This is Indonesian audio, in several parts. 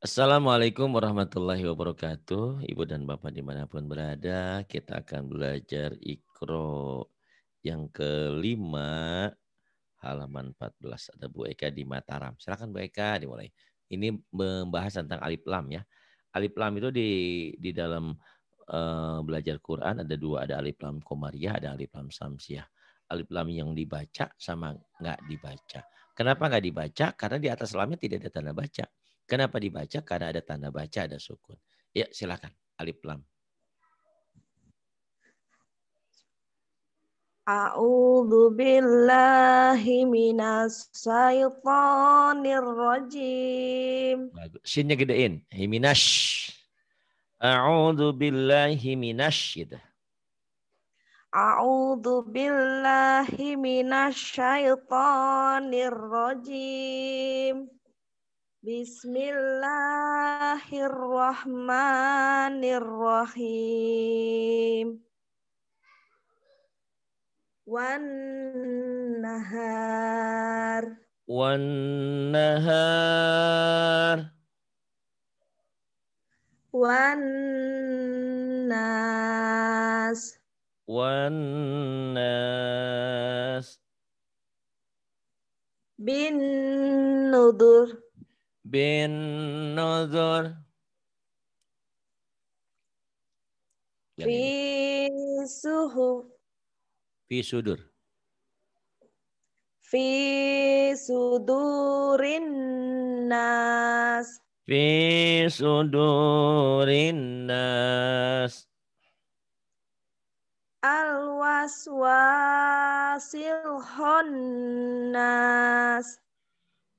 Assalamualaikum warahmatullahi wabarakatuh. Ibu dan Bapak dimanapun berada, kita akan belajar ikro yang kelima halaman 14. Ada Bu Eka di Mataram. Silakan Bu Eka dimulai. Ini membahas tentang alif lam ya. Alif lam itu di di dalam uh, belajar Quran ada dua, ada alif lam komariah, ada alif lam samsiah. Alif lam yang dibaca sama nggak dibaca. Kenapa nggak dibaca? Karena di atas lamnya tidak ada tanda baca Kenapa dibaca? Karena ada tanda baca, ada sukun. Ya, silakan. Alif lam. A'udzu billahi minas syaitonir rajim. Sinnya gedein. Himinash. A'udzu billahi minash gitu. A'udzu billahi minasy syaitonir rajim. Bismillahirrahmanirrahim. Wan nahar. Wan nahar. Wan nas. Wan nas. Bin nudur bin Nazar. fi suhu. fi sudur fi sudurin nas fi sudurin nas al waswasil honnas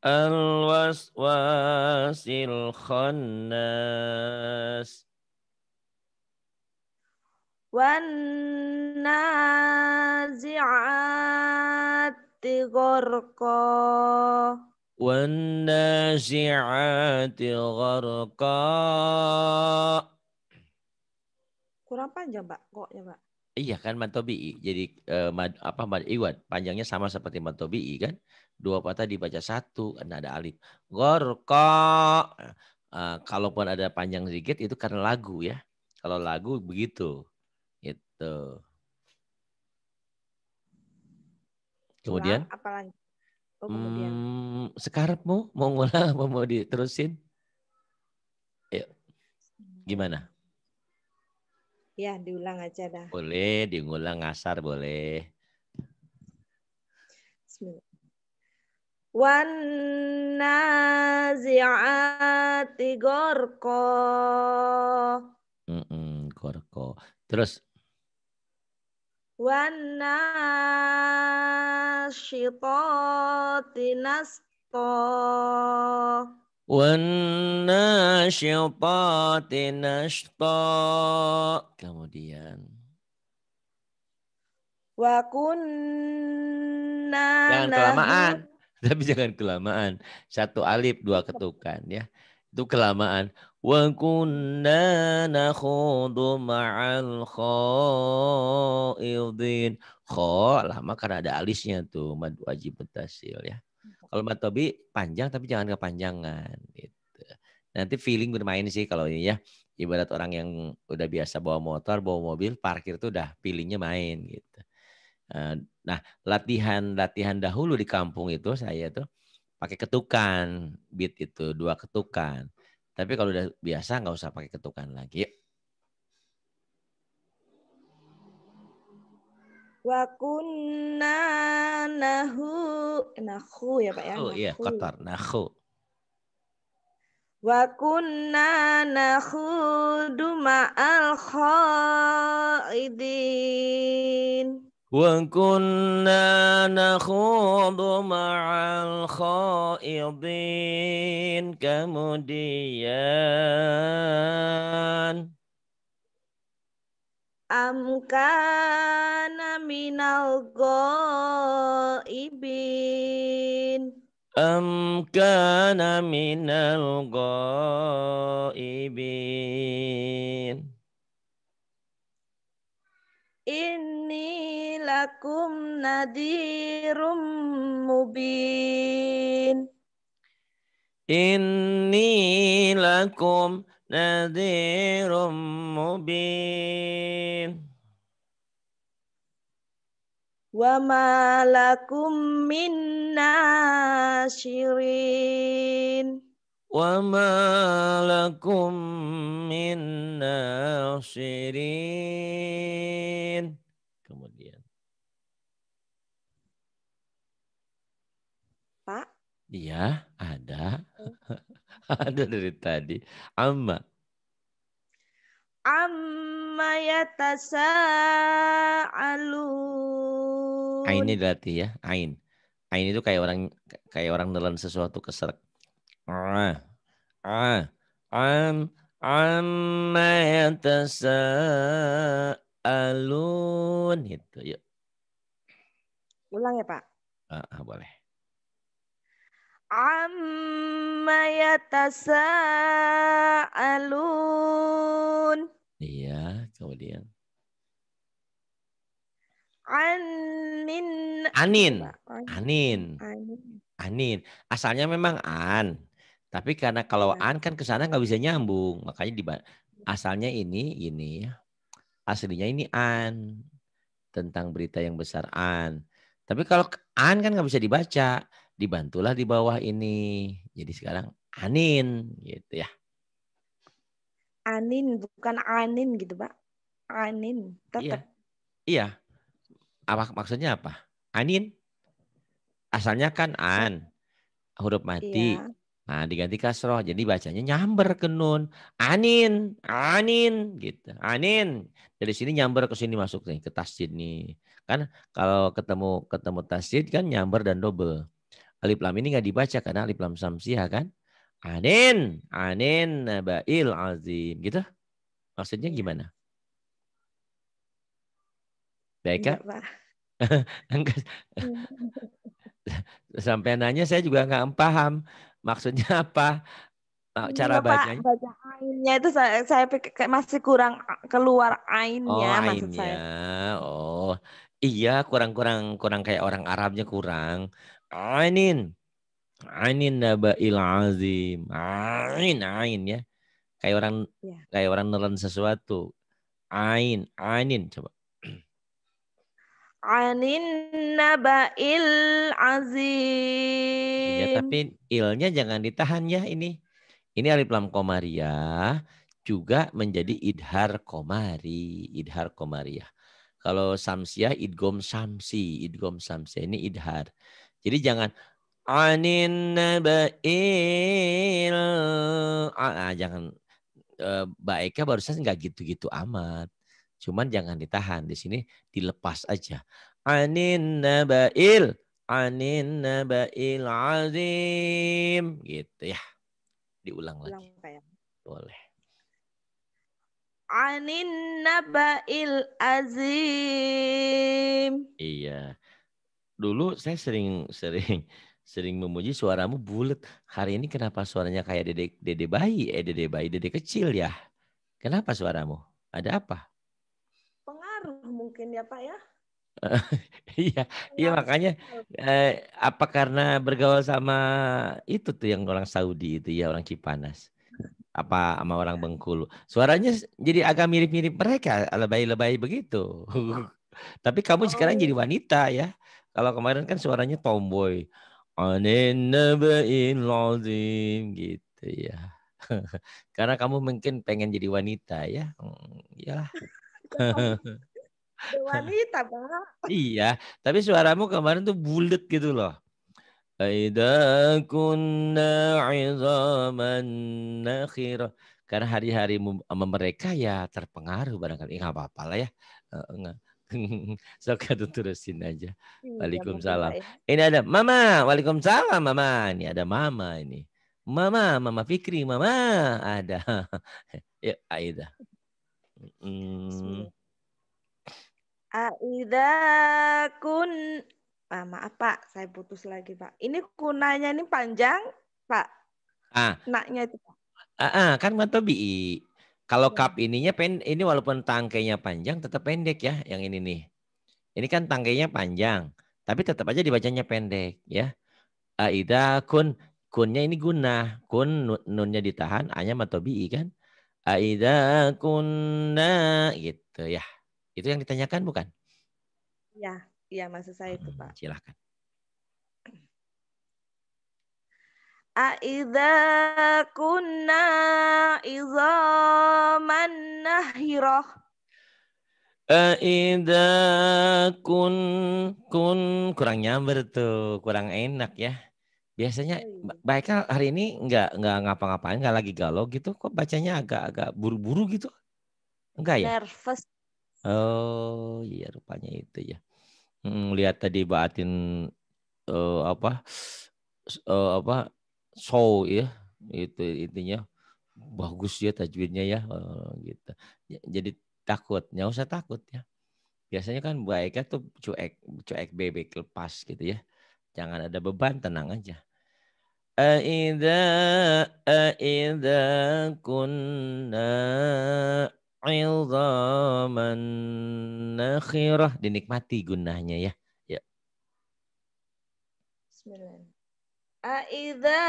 Al-waswasil khannas Wannazi'ati gharqa Wannazi'ati gharqa Kurang panjang, Pak. Kok ya, Pak? Iya kan Mantobi'i. Jadi eh, mad, apa mad iwan panjangnya sama seperti Mantobi'i kan. Dua patah dibaca satu karena ada alif. Gorko. Uh, kalaupun ada panjang sedikit itu karena lagu ya. Kalau lagu begitu. Itu. Kemudian? Apa lagi? Oh, kemudian. Hmm, sekarapmu mau ngulang mau diterusin? Ayo. Gimana? Ya, diulang aja dah. Boleh, diulang asar boleh. Wan nazi'ati gorko. Mm -mm, gorko. Terus Wan nasyitati nasto. Kemudian. wakunna, Jangan kelamaan. Tapi jangan kelamaan. Satu alif, dua ketukan ya. Itu kelamaan. Wa kunna nakhudu ma'al khaidin. Kha lama karena ada alisnya tuh. mad wajib betasil ya. Kalau Mbak Tobi panjang tapi jangan kepanjangan gitu. Nanti feeling bermain sih kalau ini ya. Ibarat orang yang udah biasa bawa motor, bawa mobil, parkir tuh udah feelingnya main gitu. Eh, nah latihan-latihan dahulu di kampung itu saya tuh pakai ketukan beat itu dua ketukan. Tapi kalau udah biasa nggak usah pakai ketukan lagi. Wa kunna nahu nahu ya Pak ya. Oh iya, qatar nahu. Wa kunna duma al khaidin. Wa kunna nakhudu ma'al khaidin kemudian Amkana minal ghaibin Amkana minal ghaibin Inni lakum nadirum mubin Inni lakum nadirum mubin wa malakum lakum min nashirin wa malakum lakum min nashirin kemudian Pak iya ada ada dari tadi. Amma. Amma yatasa'alun. Ain ini berarti ya, ain. Ain itu kayak orang kayak orang nelan sesuatu keserak. Ah. Ah. Am amma alun Itu yuk. Ulang ya, Pak? Ah, ah boleh amma yatasaalun. Iya, kemudian. Anin. Anin. Anin. Anin. Asalnya memang an. Tapi karena kalau iya. an kan ke sana nggak bisa nyambung, makanya di asalnya ini ini ya. Aslinya ini an tentang berita yang besar an. Tapi kalau an kan nggak bisa dibaca dibantulah di bawah ini. Jadi sekarang anin gitu ya. Anin bukan anin gitu, Pak. Anin tetap. Iya. iya. Apa maksudnya apa? Anin asalnya kan an huruf mati. Iya. Nah, diganti kasroh. Jadi bacanya nyamber ke nun. Anin, anin gitu. Anin. Dari sini nyamber ke sini masuk nih ke tasjid nih. Kan kalau ketemu ketemu tasjid kan nyamber dan double. Alif lam ini nggak dibaca karena alif lam samsiah kan? Anin, anin nabail azim. Gitu? Maksudnya gimana? Baik kak? Sampai nanya saya juga nggak paham maksudnya apa nah, cara Bapak, bacanya. Baca ainnya itu saya, saya pikir masih kurang keluar ainnya oh, maksud ainnya. saya. Oh, iya kurang-kurang kurang kayak orang Arabnya kurang. Ainin. Ainin nabail azim. ainin ain ya. Kayak orang ya. kayak orang nelen sesuatu. Ain, ainin coba. Ainin nabail ya, azim. Ya, tapi ilnya jangan ditahan ya ini. Ini alif lam komariah juga menjadi idhar komari, idhar komariah. Kalau samsiah idgom samsi, idgom samsi ini idhar. Jadi jangan anin nabail. Ah, jangan eh, baiknya barusan nggak gitu-gitu amat. Cuman jangan ditahan di sini dilepas aja. Anin nabail anin nabail azim gitu ya diulang lagi ya. boleh anin nabail azim iya dulu saya sering sering sering memuji suaramu bulat. Hari ini kenapa suaranya kayak dede dede bayi, eh dede bayi, dede kecil ya? Kenapa suaramu? Ada apa? Pengaruh mungkin ya Pak ya. iya, iya makanya eh, apa karena bergaul sama itu tuh yang orang Saudi itu ya orang Cipanas apa sama orang iya. Bengkulu suaranya jadi agak mirip-mirip mereka lebay-lebay begitu tapi kamu oh, sekarang jadi iya. wanita ya kalau kemarin kan suaranya tomboy. Anin gitu ya. Karena kamu mungkin pengen jadi wanita ya. Hmm, Iyalah. wanita, Pak. iya, tapi suaramu kemarin tuh bulat gitu loh. Aida kunna izaman Karena hari-hari mereka ya terpengaruh barangkali. Enggak apa-apa lah ya. Enggak so itu terusin aja. Iya, waalaikumsalam. Ya. Ini ada Mama. Waalaikumsalam Mama. Ini ada Mama ini. Mama, Mama Fikri, Mama ada. ya, Aida. Mm. Aida kun ah, maaf Pak, saya putus lagi Pak. Ini kunanya ini panjang Pak. Ah. Naknya itu Pak. Ah, ah kan matobi. Kalau iya. cup ininya pen ini walaupun tangkainya panjang tetap pendek ya yang ini nih. Ini kan tangkainya panjang, tapi tetap aja dibacanya pendek ya. Aida kun kunnya ini guna, kun nunnya ditahan, hanya matobi kan. Aida kunna gitu ya. Itu yang ditanyakan bukan? Ya, iya maksud saya itu Pak. Hmm, Silakan. Aida kunna izaman nahirah. Aida kun kun kurang nyamber tuh, kurang enak ya. Biasanya baiknya oh, hari ini nggak nggak ngapa-ngapain, nggak lagi galau gitu. Kok bacanya agak-agak buru-buru gitu? Enggak ya? Nervous. Oh iya rupanya itu ya. Hmm, lihat tadi Baatin uh, eh, apa uh, apa show ya itu intinya bagus ya tajwidnya ya oh, gitu jadi takut nggak usah takut ya biasanya kan baiknya tuh cuek cuek bebek lepas gitu ya jangan ada beban tenang aja Aida aida kunna ilzaman nakhirah dinikmati gunanya ya ya Bismillah Aida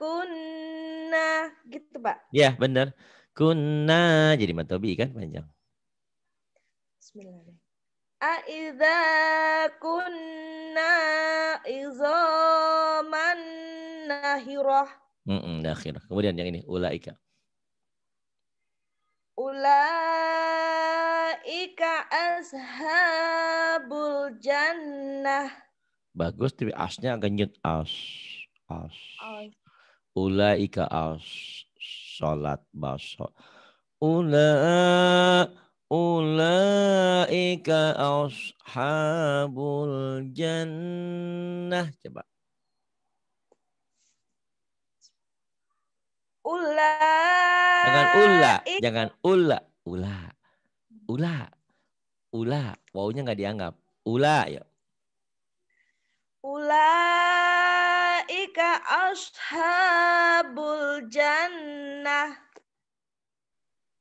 kunna gitu Pak. Ya benar. Kunna jadi matobi kan panjang. Aida kunna izoman nahirah. Mm -mm, nahirah. Kemudian yang ini ulaika. Ulaika ashabul jannah. Bagus tapi asnya agak nyut as. As. Ulaika as. Salat baso. Ula ulaika habul jannah. Coba. Ula. Jangan ula, jangan ula, ula, ula, ula. Wau-nya nggak dianggap. Ula, ya. Ulaika ashabul jannah.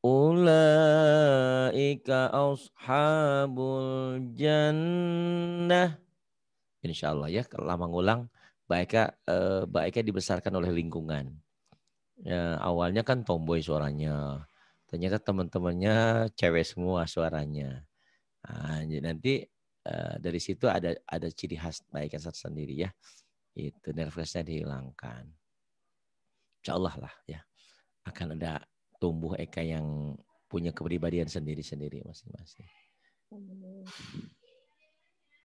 Ulaika ashabul jannah. Insya Allah ya, lama ngulang. Baiknya, eh, baiknya dibesarkan oleh lingkungan. Ya, awalnya kan tomboy suaranya. Ternyata teman-temannya cewek semua suaranya. Nah, nanti Eh, dari situ ada ada ciri khas naik sendiri ya itu nervousnya dihilangkan insya Allah lah ya akan ada tumbuh Eka yang punya kepribadian sendiri-sendiri masing-masing.